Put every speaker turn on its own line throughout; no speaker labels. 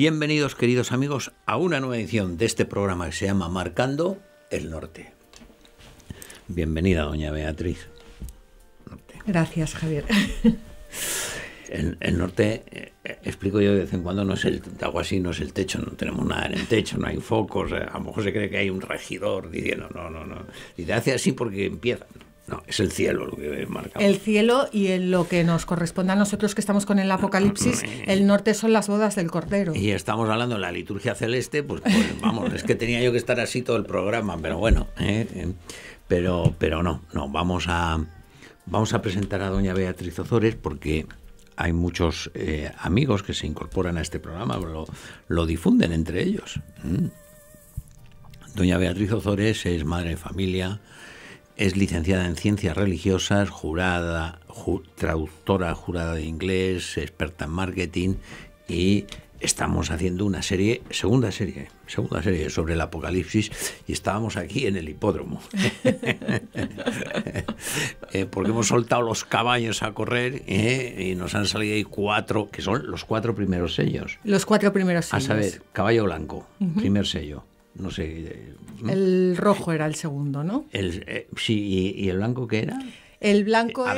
Bienvenidos queridos amigos a una nueva edición de este programa que se llama Marcando el Norte. Bienvenida, doña Beatriz.
Gracias, Javier.
El, el norte, eh, explico yo de vez en cuando, no es el así, no es el techo, no tenemos nada en el techo, no hay focos, a lo mejor se cree que hay un regidor diciendo, no, no, no, y te hace así porque empieza. No, es el cielo lo que marca. El
cielo y en lo que nos corresponde a nosotros que estamos con el Apocalipsis, el norte son las bodas del Cordero.
Y estamos hablando de la liturgia celeste, pues, pues vamos, es que tenía yo que estar así todo el programa, pero bueno, ¿eh? pero, pero no, no, vamos a, vamos a presentar a doña Beatriz Ozores porque hay muchos eh, amigos que se incorporan a este programa, lo, lo difunden entre ellos. Doña Beatriz Ozores es madre de familia, es licenciada en ciencias religiosas, jurada, traductora jurada de inglés, experta en marketing y estamos haciendo una serie, segunda serie, segunda serie sobre el apocalipsis y estábamos aquí en el hipódromo. Eh, porque hemos soltado los caballos a correr eh, y nos han salido ahí cuatro, que son los cuatro primeros sellos.
Los cuatro primeros sellos. A saber,
caballo blanco, primer sello no sé. Eh, el
rojo era el segundo, ¿no?
El, eh, sí, ¿y, ¿y, el blanco qué era?
El blanco eh,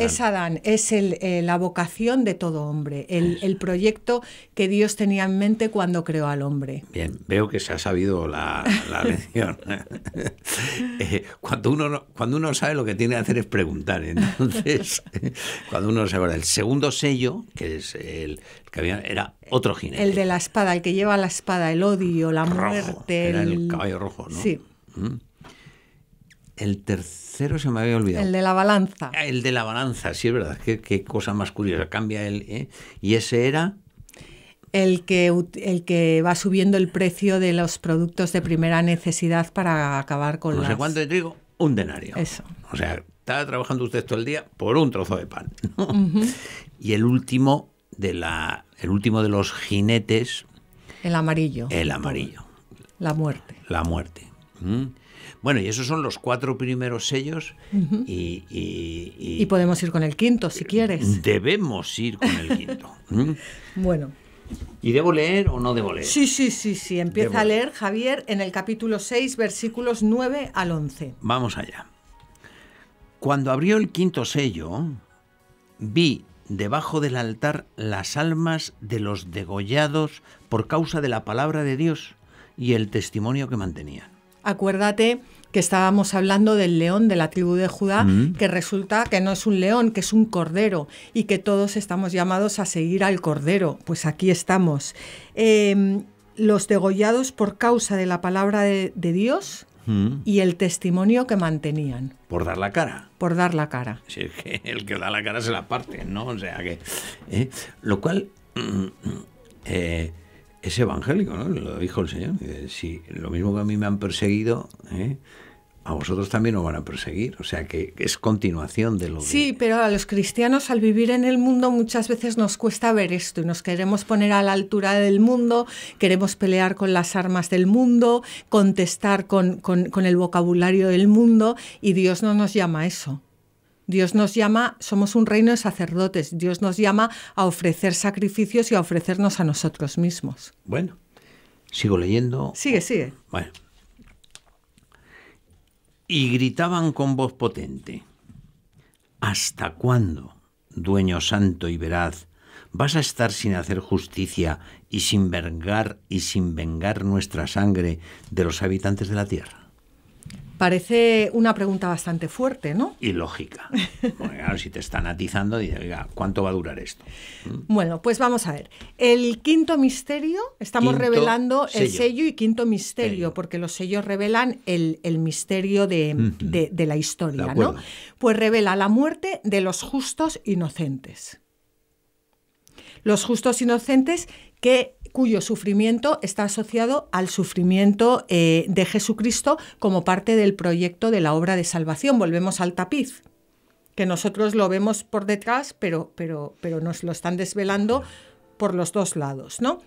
es, Adán. es el, eh, la vocación de todo hombre, el, el, proyecto que Dios tenía en mente cuando creó al hombre.
Bien, veo que se ha sabido la, lección. Eh, cuando, uno cuando uno sabe lo que tiene que hacer es preguntar, entonces, cuando uno sabe El segundo sello, que es el, que había, era otro jinete. El
de la espada, el que lleva la espada, el odio, la muerte. Era el... caballo rojo, ¿no? Sí.
Mm. El tercero se me había olvidado. El
de la balanza.
Ah, el de la balanza, sí, es verdad. Qué, cosa más curiosa. Cambia él. ¿eh? Y ese era.
El que, el que va subiendo el precio de los productos de primera necesidad para acabar con no cuánto
de trigo, un denario. Eso. O sea, estaba trabajando usted todo el día por un trozo de pan. Y el último de la, el último de los jinetes.
El amarillo. El amarillo. La muerte.
La muerte. Bueno, y esos son los cuatro primeros sellos y, y,
podemos ir con el quinto, si quieres.
Debemos ir con el quinto. Bueno. ¿Y debo leer o no debo leer? Sí,
sí, sí, sí. Empieza a leer Javier en el capítulo 6, versículos 9 al 11.
Vamos allá. Cuando abrió el quinto sello, vi debajo del altar las almas de los degollados por causa de la palabra de Dios y el testimonio que mantenían.
Acuérdate que estábamos hablando del león de la tribu de Judá, mm. que resulta que no es un león, que es un cordero y que todos estamos llamados a seguir al cordero. Pues aquí estamos. Em, los degollados por causa de la palabra de, Dios mm. y el testimonio que mantenían.
Por dar la cara.
Por dar la cara.
Sí, es que el que da la cara se la parte, ¿no? O sea que. ¿eh? lo cual. Mm, eh, es evangélico, ¿no? Lo dijo el Señor. si lo mismo que a mí me han perseguido, ¿eh? a vosotros también os van a perseguir. O sea que es continuación de lo Sí,
pero a los cristianos al vivir en el mundo muchas veces nos cuesta ver esto y nos queremos poner a la altura del mundo, queremos pelear con las armas del mundo, contestar con, con el vocabulario del mundo y Dios no nos llama a eso. Dios nos llama, somos un reino de sacerdotes, Dios nos llama a ofrecer sacrificios y a ofrecernos a nosotros mismos.
Bueno, sigo leyendo. Sigue, sigue. Bueno y gritaban con voz potente, ¿Hasta cuándo, dueño santo y veraz, vas a estar sin hacer justicia y sin vengar y sin vengar nuestra sangre de los habitantes de la tierra?
Parece una pregunta bastante fuerte, ¿no?
Y lógica. claro, si te están atizando, dices, oiga, ¿cuánto va a durar esto?
¿Mm? Bueno, pues vamos a ver. El quinto misterio, estamos revelando el sello y quinto misterio, porque los sellos revelan el, misterio de, la historia, ¿no? Pues revela la muerte de los justos inocentes. Los justos inocentes que cuyo sufrimiento está asociado al sufrimiento eh, de Jesucristo como parte del proyecto de la obra de salvación. Volvemos al tapiz que nosotros lo vemos por detrás, pero, pero, pero nos lo están desvelando por los dos lados, ¿no?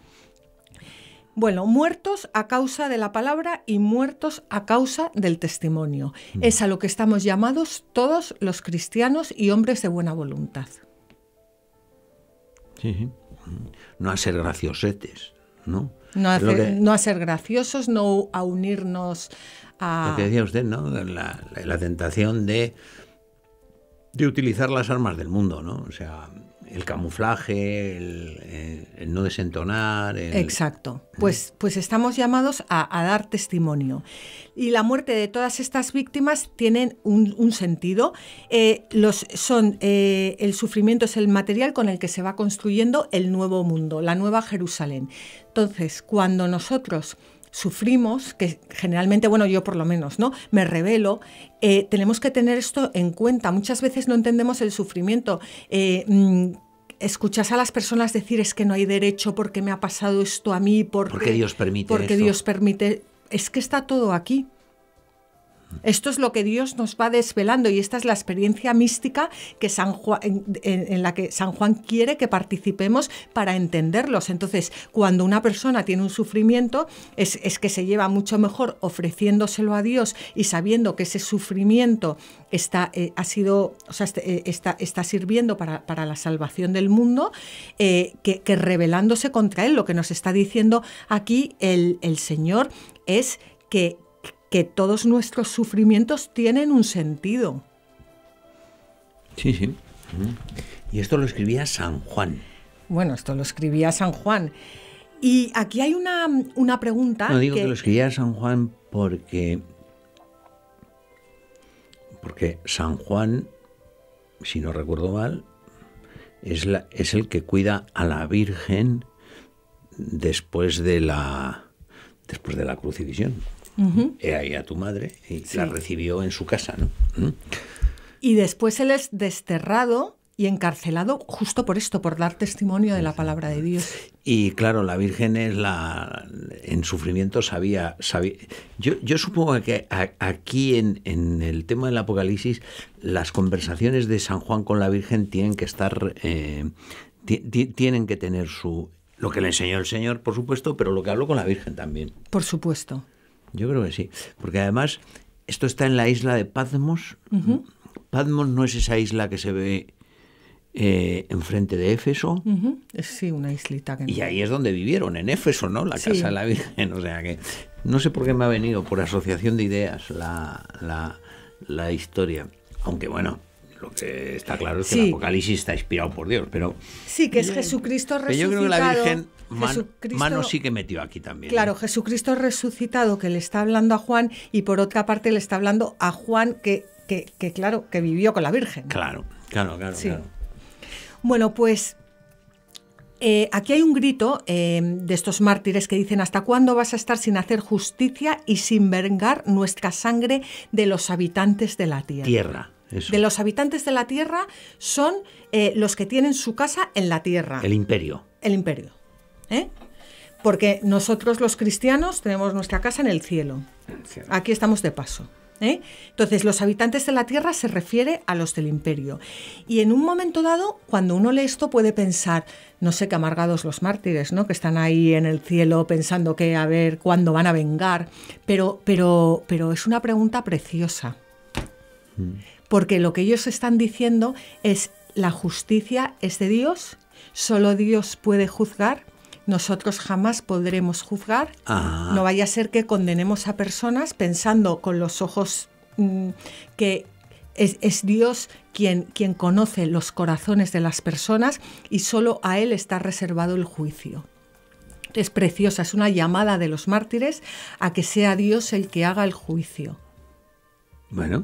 Bueno, muertos a causa de la palabra y muertos a causa del testimonio. Mm. Es a lo que estamos llamados todos los cristianos y hombres de buena voluntad.
Sí, no a ser graciosetes, ¿no? No a,
ser, graciosos, no a unirnos a... Lo que decía
usted, ¿no? La, la tentación de, de utilizar las armas del mundo, ¿no? O sea, el camuflaje, el, eh, no desentonar. Exacto.
Pues, pues estamos llamados a, dar testimonio. Y la muerte de todas estas víctimas tiene un, sentido. Eh, los, son, eh, el sufrimiento es el material con el que se va construyendo el nuevo mundo, la nueva Jerusalén. Entonces, cuando nosotros sufrimos, que generalmente, bueno, yo por lo menos, ¿no? Me revelo, eh, tenemos que tener esto en cuenta. Muchas veces no entendemos el sufrimiento. Eh, mm, escuchas a las personas decir es que no hay derecho porque me ha pasado esto a mí, porque, Dios
permite. Porque Dios
permite. Es que está todo aquí. Esto es lo que Dios nos va desvelando y esta es la experiencia mística que San Juan, en, la que San Juan quiere que participemos para entenderlos. Entonces, cuando una persona tiene un sufrimiento, es, que se lleva mucho mejor ofreciéndoselo a Dios y sabiendo que ese sufrimiento está, eh, ha sido, o sea, este, eh, está, está sirviendo para, la salvación del mundo, eh, que, que, rebelándose contra él. Lo que nos está diciendo aquí el, el Señor es que que todos nuestros sufrimientos tienen un sentido.
Sí, sí. Y esto lo escribía San Juan.
Bueno, esto lo escribía San Juan. Y aquí hay una, una pregunta. No digo que... lo
escribía San Juan porque. Porque San Juan, si no recuerdo mal, es, es el que cuida a la Virgen después de la, después de la crucifixión ahí a tu madre, y la recibió en su casa, ¿Mm?
Y después él es desterrado y encarcelado justo por esto, por dar testimonio de la palabra de Dios.
Y claro, la Virgen es la en sufrimiento sabía, Yo, yo supongo que aquí en, el tema del Apocalipsis las conversaciones de San Juan con la Virgen tienen que estar eh, tienen que tener su lo que le enseñó el Señor, por supuesto, pero lo que habló con la Virgen también. Por
supuesto.
Yo creo que sí, porque además esto está en la isla de Padmos, Padmos no es esa isla que se ve eh, enfrente de Éfeso.
Es Sí, una islita. Que Y ahí
es donde vivieron, en Éfeso, ¿no? La Casa de la Virgen. O sea que no sé por qué me ha venido por asociación de ideas la, la historia. Aunque bueno, lo que está claro es que el Apocalipsis está inspirado por Dios, pero...
Sí, que es Jesucristo resucitado. Pero yo creo que la Virgen mano sí
que metió aquí también. Claro, ¿eh?
Jesucristo resucitado que le está hablando a Juan y por otra parte le está hablando a Juan que, claro, que vivió con la Virgen. Claro, claro, claro. Bueno, pues eh, aquí hay un grito eh, de estos mártires que dicen, ¿hasta cuándo vas a estar sin hacer justicia y sin vengar nuestra sangre de los habitantes de la tierra? Tierra. De los habitantes de la Tierra son eh, los que tienen su casa en la Tierra.
El imperio.
El imperio. ¿eh? Porque nosotros los cristianos tenemos nuestra casa en el cielo. Aquí estamos de paso. ¿eh? Entonces, los habitantes de la Tierra se refiere a los del imperio. Y en un momento dado, cuando uno lee esto, puede pensar, no sé qué amargados los mártires, ¿no? Que están ahí en el cielo pensando que a ver cuándo van a vengar. Pero, pero, pero es una pregunta preciosa. Mm porque lo que ellos están diciendo es la justicia es de Dios, solo Dios puede juzgar, nosotros jamás podremos juzgar, ah. no vaya a ser que condenemos a personas pensando con los ojos mm, que es, Dios quien, quien conoce los corazones de las personas y solo a Él está reservado el juicio. Es preciosa, es una llamada de los mártires a que sea Dios el que haga el juicio.
Bueno,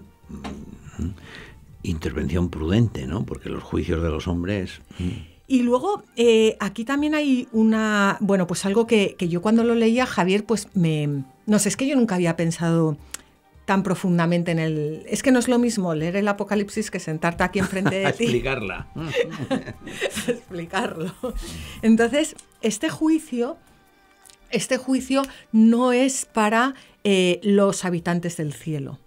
Intervención prudente, ¿no? Porque los juicios de los hombres... Mm.
Y luego, eh, aquí también hay una, bueno, pues algo que, yo cuando lo leía, Javier, pues me... No sé, es que yo nunca había pensado tan profundamente en el... Es que no es lo mismo leer el Apocalipsis que sentarte aquí enfrente de ti.
Explicarla.
Explicarlo. Entonces, este juicio, este juicio no es para eh, los habitantes del cielo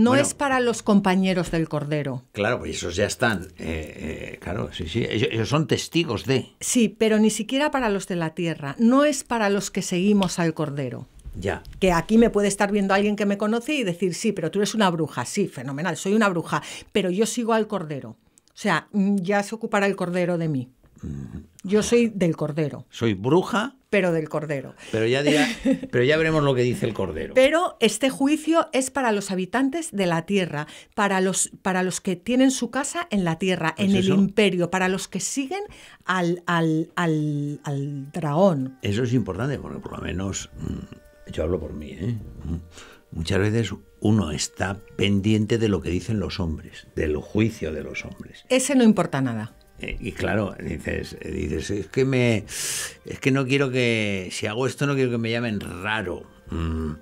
no es para los compañeros del Cordero.
Claro, pues esos ya están, eh, eh, claro, sí, sí, ellos, son testigos de.
Sí, pero ni siquiera para los de la tierra, no es para los que seguimos al Cordero. Ya. Que aquí me puede estar viendo alguien que me conoce y decir, sí, pero tú eres una bruja, sí, fenomenal, soy una bruja, pero yo sigo al Cordero. O sea, mm, ya se ocupará el Cordero de mí. Yo soy del Cordero.
Soy bruja.
Pero del Cordero.
Pero ya, pero ya veremos lo que dice el Cordero.
Pero este juicio es para los habitantes de la tierra, para los, para los que tienen su casa en la tierra, en el imperio, para los que siguen al, al, al, al dragón.
Eso es importante, porque por lo menos, mm, yo hablo por mí, ¿eh? mm. muchas veces uno está pendiente de lo que dicen los hombres, del juicio de los hombres.
Ese no importa nada.
Eh, y claro, dices, dices, es que me. Es que no quiero que. Si hago esto, no quiero que me llamen raro. Mm.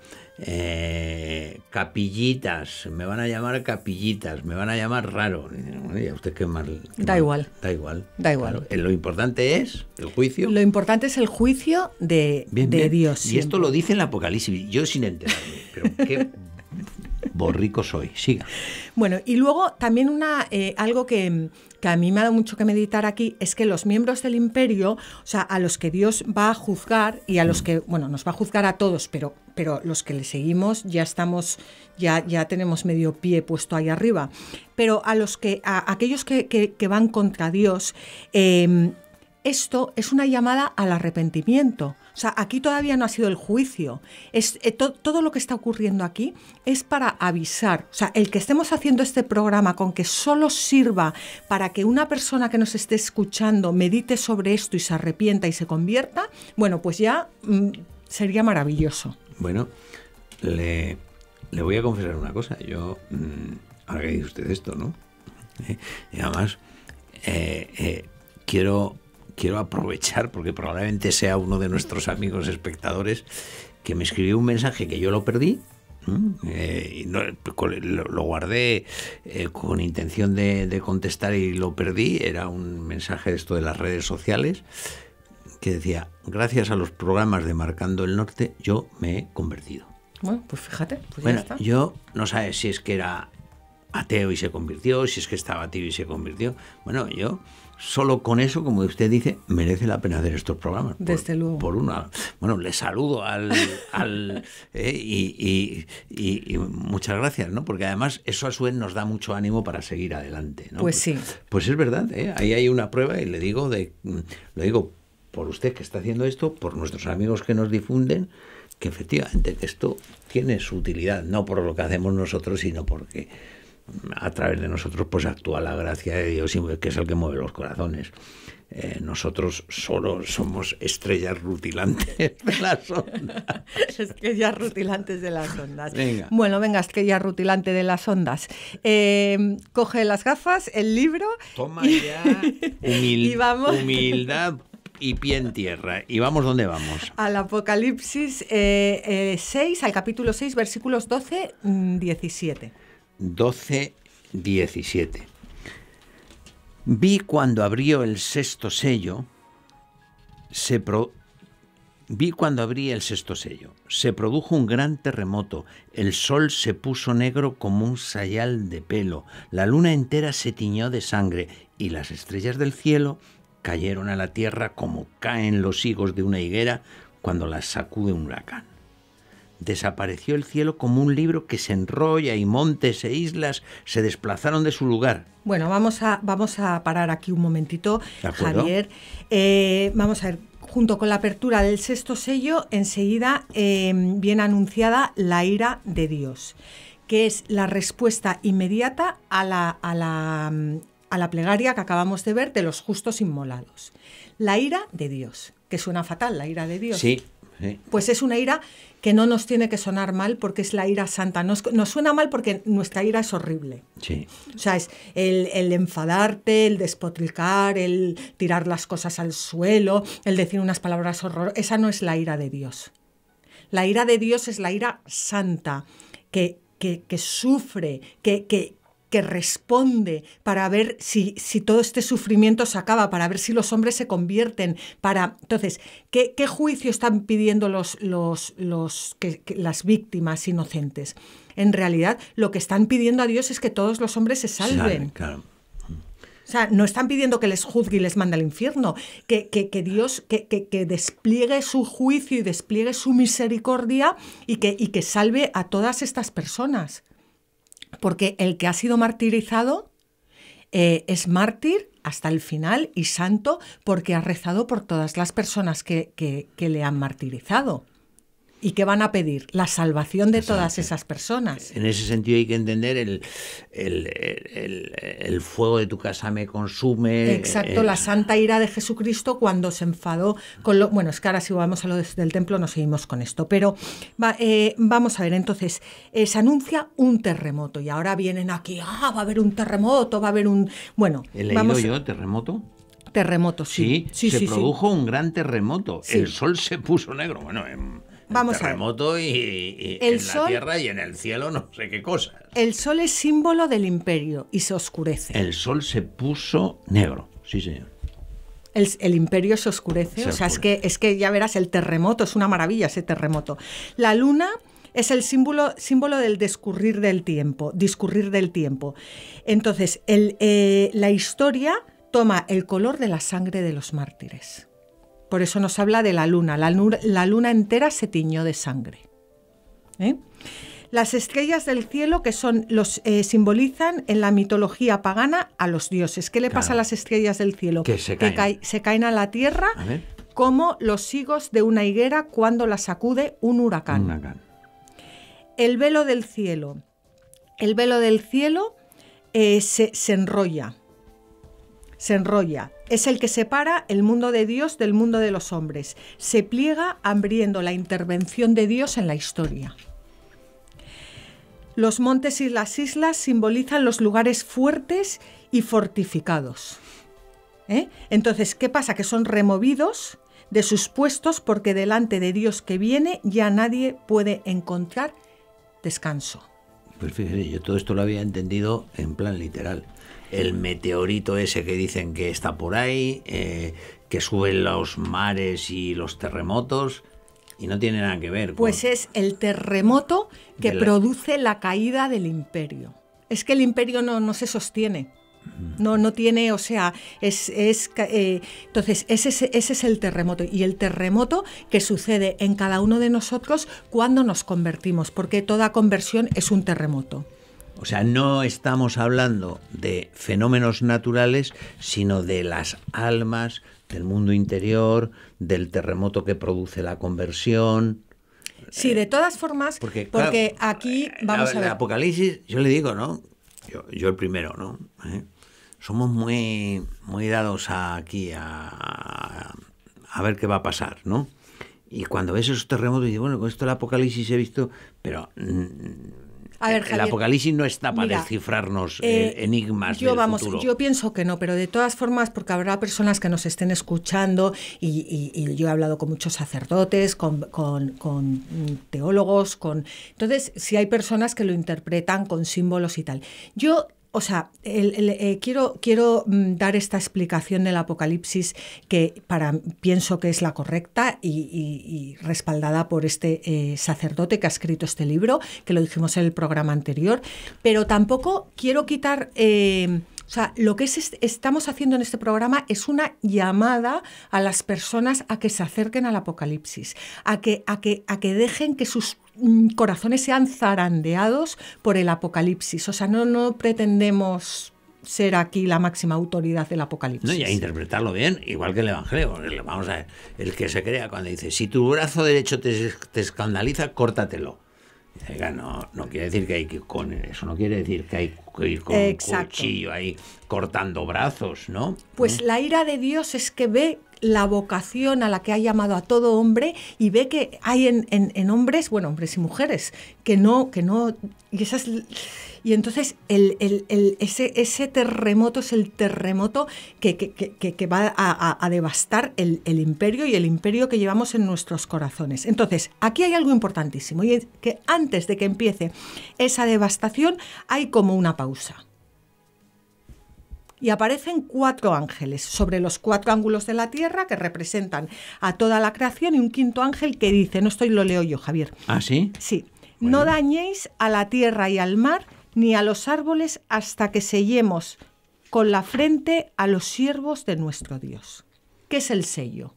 Eh, capillitas, me van a llamar capillitas, me van a llamar raro. usted qué mal. Da igual. Da igual. Da igual. Eh, lo importante es el juicio. Lo
importante es el juicio de, Dios. Y esto lo
dice el Apocalipsis, yo sin enterarme. Pero qué Ricos soy. Siga.
Bueno, y luego también una, eh, algo que, a mí me ha dado mucho que meditar aquí es que los miembros del imperio, o sea, a los que Dios va a juzgar y a los que, mm. bueno, nos va a juzgar a todos, pero, pero los que le seguimos ya estamos, ya, ya tenemos medio pie puesto ahí arriba. Pero a los que, a aquellos que, que van contra Dios, eh, esto es una llamada al arrepentimiento. O sea, aquí todavía no ha sido el juicio. Es, eh, todo lo que está ocurriendo aquí es para avisar. O sea, el que estemos haciendo este programa con que solo sirva para que una persona que nos esté escuchando medite sobre esto y se arrepienta y se convierta, bueno, pues ya mm, sería maravilloso.
Bueno, le, voy a confesar una cosa. Yo, mm, ahora que dice usted esto, ¿no? Eh, y además, eh, quiero quiero aprovechar, porque probablemente sea uno de nuestros amigos espectadores, que me escribió un mensaje que yo lo perdí. Eh, y lo, guardé eh, con intención de, contestar y lo perdí. Era un mensaje de esto de las redes sociales que decía, gracias a los programas de Marcando el Norte, yo me he convertido.
Bueno, pues fíjate. Pues bueno,
yo no sé si es que era ateo y se convirtió, si es que estaba ateo y se convirtió. Bueno, yo solo con eso, como usted dice, merece la pena hacer estos programas. Desde luego. Por una, bueno, le saludo al... Eh, y, muchas gracias, ¿no? Porque además eso a su vez nos da mucho ánimo para seguir adelante, ¿no? Pues, sí. Pues es verdad, ¿eh? ahí hay una prueba y le digo, de, digo por usted que está haciendo esto, por nuestros amigos que nos difunden, que efectivamente que esto tiene su utilidad, no por lo que hacemos nosotros, sino porque a través de nosotros pues actúa la gracia de Dios, que es el que mueve los corazones. Eh, nosotros solo somos estrellas rutilantes de
las ondas. estrellas rutilantes de las ondas. Venga. Bueno, venga, estrella rutilante de las ondas. Eh, coge las gafas, el libro. Toma ya
humildad y pie en tierra. ¿Y vamos dónde vamos?
Al Apocalipsis 6, eh, al capítulo 6, versículos 12, 17. Mm,
12, 17. Vi cuando abrió el sexto sello, se vi cuando abrí el sexto sello, se produjo un gran terremoto, el sol se puso negro como un sayal de pelo, la luna entera se tiñó de sangre y las estrellas del cielo cayeron a la tierra como caen los higos de una higuera cuando las sacude un huracán. Desapareció el cielo como un libro que se enrolla y montes e islas se desplazaron de su lugar.
Bueno, vamos a, vamos a parar aquí un momentito, Javier. Eh, vamos a ver, junto con la apertura del sexto sello, enseguida eh, viene anunciada la ira de Dios, que es la respuesta inmediata a la, a la, a la plegaria que acabamos de ver de los justos inmolados. La ira de Dios, que suena fatal, la ira de Dios. Sí, pues es una ira que no nos tiene que sonar mal porque es la ira santa. Nos, suena mal porque nuestra ira es horrible. Sí. O sea, es el, enfadarte, el despotricar, el tirar las cosas al suelo, el decir unas palabras horror. Esa no es la ira de Dios. La ira de Dios es la ira santa, que, que sufre, que, que, que responde para ver si, si todo este sufrimiento se acaba, para ver si los hombres se convierten, para... Entonces, ¿qué, juicio están pidiendo los, los, los las víctimas inocentes? En realidad, lo que están pidiendo a Dios es que todos los hombres se salven.
O
sea, no están pidiendo que les juzgue y les manda al infierno, que, que, Dios que, despliegue su juicio y despliegue su misericordia y que, y que salve a todas estas personas. Porque el que ha sido martirizado eh, es mártir hasta el final y santo porque ha rezado por todas las personas que le han martirizado. ¿Y qué van a pedir? La salvación de todas esas personas.
En ese sentido hay que entender el, el, fuego de tu casa me consume. Exacto, eh, la
santa ira de Jesucristo cuando se enfadó con lo... Bueno, es que ahora si vamos a lo del templo no seguimos con esto, pero eh, vamos a ver, entonces, eh, se anuncia un terremoto y ahora vienen aquí, ah, va a haber un terremoto, va a haber un... Bueno, ¿He leído yo terremoto? Terremoto, sí. Sí, sí se produjo
un gran terremoto. El sol se puso negro. Bueno, en em, Vamos el terremoto y, en sol, la tierra y en el cielo no sé qué cosas.
El sol es símbolo del imperio y se oscurece.
El sol se puso negro, sí señor.
El, imperio se oscurece. o sea, es que, es que ya verás, el terremoto, es una maravilla ese terremoto. La luna es el símbolo, símbolo del discurrir del tiempo, discurrir del tiempo. Entonces, eh, la historia toma el color de la sangre de los mártires. Por eso nos habla de la luna. La, luna entera se tiñó de sangre. ¿eh? Las estrellas del cielo, que son los eh, simbolizan en la mitología pagana a los dioses. ¿Qué le pasa a las estrellas del cielo? Que se caen, a la tierra como los higos de una higuera cuando la sacude un huracán. El velo del cielo. El velo del cielo eh, se enrolla se enrolla. Es el que separa el mundo de Dios del mundo de los hombres. Se pliega abriendo la intervención de Dios en la historia. Los montes y las islas simbolizan los lugares fuertes y fortificados. ¿eh? Entonces, ¿qué pasa? Que son removidos de sus puestos porque delante de Dios que viene ya nadie puede encontrar descanso.
Pues yo todo esto lo había entendido en plan literal el meteorito ese que dicen que está por ahí, eh, que suben los mares y los terremotos. Y no tiene nada que ver.
Pues es el terremoto que produce la caída del imperio. Es que el imperio no, se sostiene. No, tiene, o sea, es, eh, entonces ese, es el terremoto y el terremoto que sucede en cada uno de nosotros cuando nos convertimos, porque toda conversión es un terremoto.
O sea, no estamos hablando de fenómenos naturales, sino de las almas, del mundo interior, del terremoto que produce la conversión.
Sí, de todas formas, porque, aquí eh, vamos a ver. El
Apocalipsis, yo le digo, ¿no? Yo, el primero, ¿no? ¿Eh? Somos muy, muy dados aquí a, ver qué va a pasar, ¿no? Y cuando ves esos terremotos, dices, bueno, con esto el Apocalipsis he visto, pero. Mm,
el apocalipsis
no está para descifrarnos eh, eh, enigmas. Yo vamos, yo
pienso que no, pero de todas formas, porque habrá personas que nos estén escuchando y, yo he hablado con muchos sacerdotes, con, teólogos, con entonces si hay personas que lo interpretan con símbolos y tal. Yo o sea, eh, quiero, quiero mm, dar esta explicación del Apocalipsis que para, pienso que es la correcta y, respaldada por este eh, sacerdote que ha escrito este libro, que lo dijimos en el programa anterior, pero tampoco quiero quitar... Eh, o sea, lo que estamos haciendo en este programa es una llamada a las personas a que se acerquen al apocalipsis, a que, a que, a que dejen que sus Mm, corazones sean zarandeados por el apocalipsis. O sea, no, no pretendemos ser aquí la máxima autoridad del apocalipsis. No, y a
interpretarlo bien, igual que el Evangelio. Vamos a ver, el que se crea cuando dice, si tu brazo derecho te, escandaliza, córtatelo. Eh, no, no quiere decir que hay que con eso, no quiere decir que hay que ir con un cuchillo ahí cortando brazos, ¿no?
Pues ¿Mm? la ira de Dios es que ve la vocación a la que ha llamado a todo hombre y ve que hay en, hombres, bueno, hombres y mujeres, que no, que no, y esas... Y entonces ese, terremoto es el terremoto que, que, va a, a devastar el, imperio y el imperio que llevamos en nuestros corazones. Entonces, aquí hay algo importantísimo y es que antes de que empiece esa devastación hay como una pausa y aparecen cuatro ángeles sobre los cuatro ángulos de la tierra que representan a toda la creación y un quinto ángel que dice, no estoy, lo leo yo, Javier. ¿Ah, sí? Sí. No dañéis a la tierra y al mar ni a los árboles hasta que sellemos con la frente a los siervos de nuestro Dios. ¿Qué es el sello?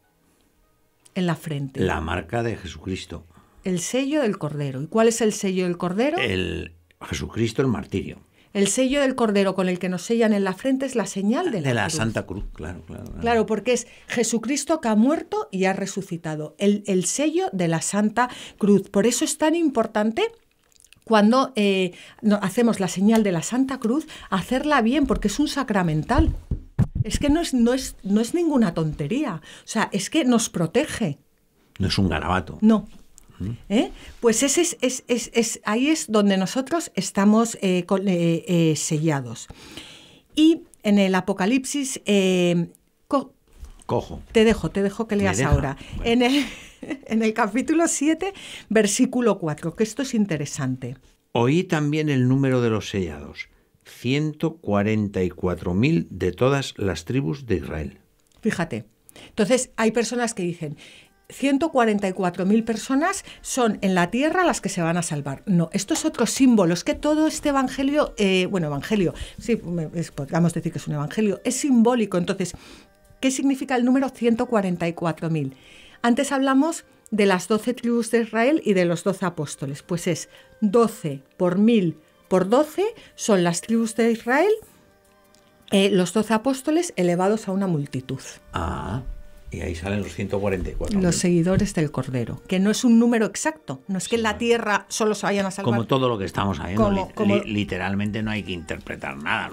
En la frente.
La marca de Jesucristo.
El sello del Cordero. ¿Y cuál es el sello del Cordero?
El Jesucristo el martirio.
El sello del cordero con el que nos sellan en la frente es la señal de la, Santa
Cruz, claro, claro, claro,
porque es Jesucristo que ha muerto y ha resucitado. El, sello de la Santa Cruz. Por eso es tan importante cuando eh, hacemos la señal de la Santa Cruz, hacerla bien, porque es un sacramental. Es que no es, no es, no es ninguna tontería. O sea, es que nos protege.
No es un garabato.
No, ¿Eh? Pues ese es, ahí es donde nosotros estamos eh, eh, sellados. Y en el Apocalipsis... Cojo. Te dejo, te dejo que leas ahora. En, el, en el capítulo 7, versículo 4, que esto es interesante.
Oí también el número de los sellados, 144.000 de todas las tribus de Israel.
Fíjate. Entonces, hay personas que dicen, 144.000 personas son en la tierra las que se van a salvar. No, esto es otro símbolo. Es que todo este evangelio, eh, bueno, evangelio, sí, podríamos decir que es un evangelio, es simbólico. Entonces, ¿qué significa el número 144.000? Antes hablamos de las 12 tribus de Israel y de los 12 apóstoles. Pues es 12 por 1000 por 12 son las tribus de Israel, eh, los 12 apóstoles elevados a una multitud. Ah.
Y ahí salen los 144. Los
seguidores del Cordero, que no es un número exacto, no es que en la tierra solo se vayan a salvar. Como
todo lo que estamos viendo, literalmente no hay que interpretar nada.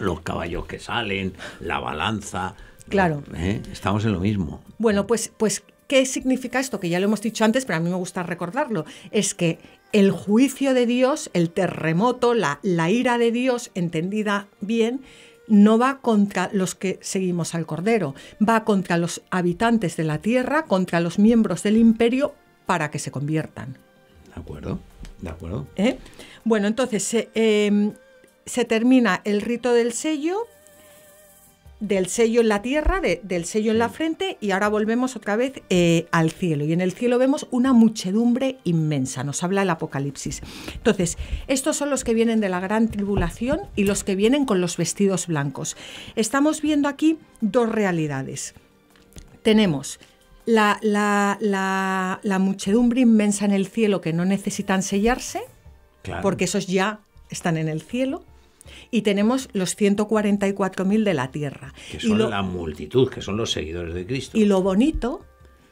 Los, caballos que salen, la balanza. Claro. ¿eh? Estamos en lo mismo.
Bueno, pues, pues, ¿qué significa esto? Que ya lo hemos dicho antes, pero a mí me gusta recordarlo. Es que el juicio de Dios, el terremoto, la ira de Dios, entendida bien, no va contra los que seguimos al Cordero, va contra los habitantes de la tierra, contra los miembros del imperio, para que se conviertan. De acuerdo, de acuerdo. ¿Eh? Bueno, entonces em, se termina el rito del sello del sello en la tierra, del sello en la frente, y ahora volvemos otra vez eh, al cielo. Y en el cielo vemos una muchedumbre inmensa, nos habla el Apocalipsis. Entonces, estos son los que vienen de la gran tribulación y los que vienen con los vestidos blancos. Estamos viendo aquí dos realidades. Tenemos la, muchedumbre inmensa en el cielo que no necesitan sellarse, porque esos ya están en el cielo y tenemos los 144.000 de la tierra. Que son la
multitud, que son los seguidores de Cristo. Y
lo bonito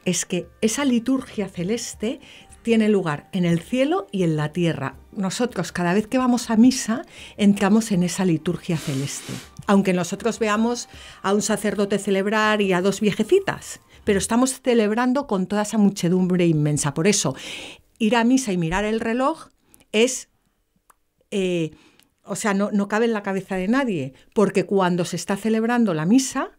es que esa liturgia celeste tiene lugar en el cielo y en la tierra. Nosotros cada vez que vamos a misa entramos en esa liturgia celeste, aunque nosotros veamos a un sacerdote celebrar y a dos viejecitas, pero estamos celebrando con toda esa muchedumbre inmensa. Por eso, ir a misa y mirar el reloj es... Eh, o sea, no, no cabe en la cabeza de nadie, porque cuando se está celebrando la misa,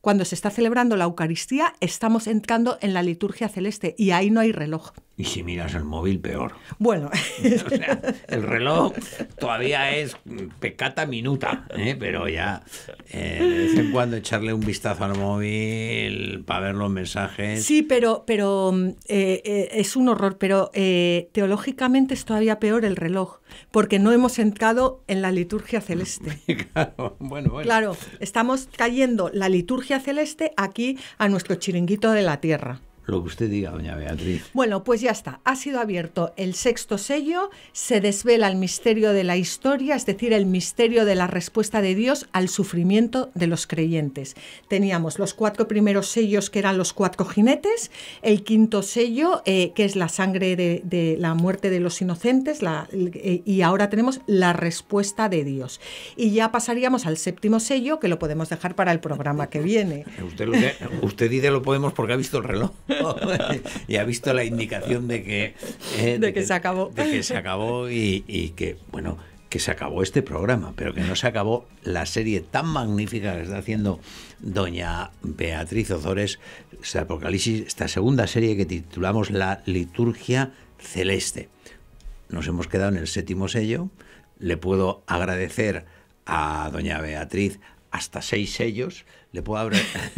cuando se está celebrando la Eucaristía, estamos entrando en la liturgia celeste y ahí no hay reloj.
Y si miras el móvil, peor. Bueno. el reloj todavía es pecata minuta, ¿eh? pero ya eh, de vez en cuando echarle un vistazo al móvil para ver los mensajes. Sí,
pero, pero mm, eh, eh, es un horror, pero teológicamente es todavía peor el reloj, porque no hemos entrado en la liturgia celeste.
claro, bueno. Claro,
estamos cayendo la liturgia celeste aquí a nuestro chiringuito de la tierra
lo que usted diga, doña Beatriz.
Bueno, pues ya está. Ha sido abierto el sexto sello, se desvela el misterio de la historia, es decir, el misterio de la respuesta de Dios al sufrimiento de los creyentes. Teníamos los cuatro primeros sellos que eran los cuatro jinetes, el quinto sello eh, que es la sangre de, la muerte de los inocentes eh, y ahora tenemos la respuesta de Dios. Y ya pasaríamos al séptimo sello que lo podemos dejar para el programa que viene.
Usted, usted dice lo podemos porque ha visto el reloj. y ha visto la indicación de que, eh, de, que, se acabó. De que se acabó y, que, bueno, que se acabó este programa, pero que no se acabó la serie tan magnífica que está haciendo doña Beatriz Ozores, este Apocalipsis, esta segunda serie que titulamos La Liturgia Celeste. Nos hemos quedado en el séptimo sello. Le puedo agradecer a doña Beatriz hasta seis sellos. Le puedo,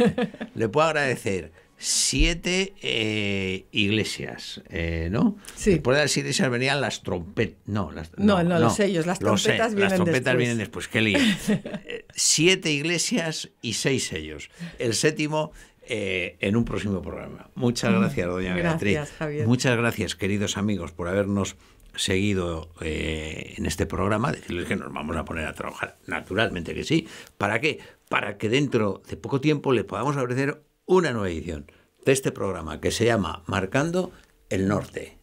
le puedo agradecer siete eh, iglesias, eh, ¿no? Sí. Después de las iglesias venían las trompetas. No, no, los sellos, las trompetas, vienen, las trompetas después. vienen después. qué lío. Eh, siete iglesias y seis sellos. El séptimo en un próximo programa. Muchas mm, gracias, doña gracias, Beatriz. Javier. Muchas gracias, queridos amigos, por habernos seguido en este programa, decirles que nos vamos a poner a trabajar, naturalmente que sí. ¿Para qué? Para que dentro de poco tiempo les podamos ofrecer una nueva edición de este programa que se llama Marcando el Norte.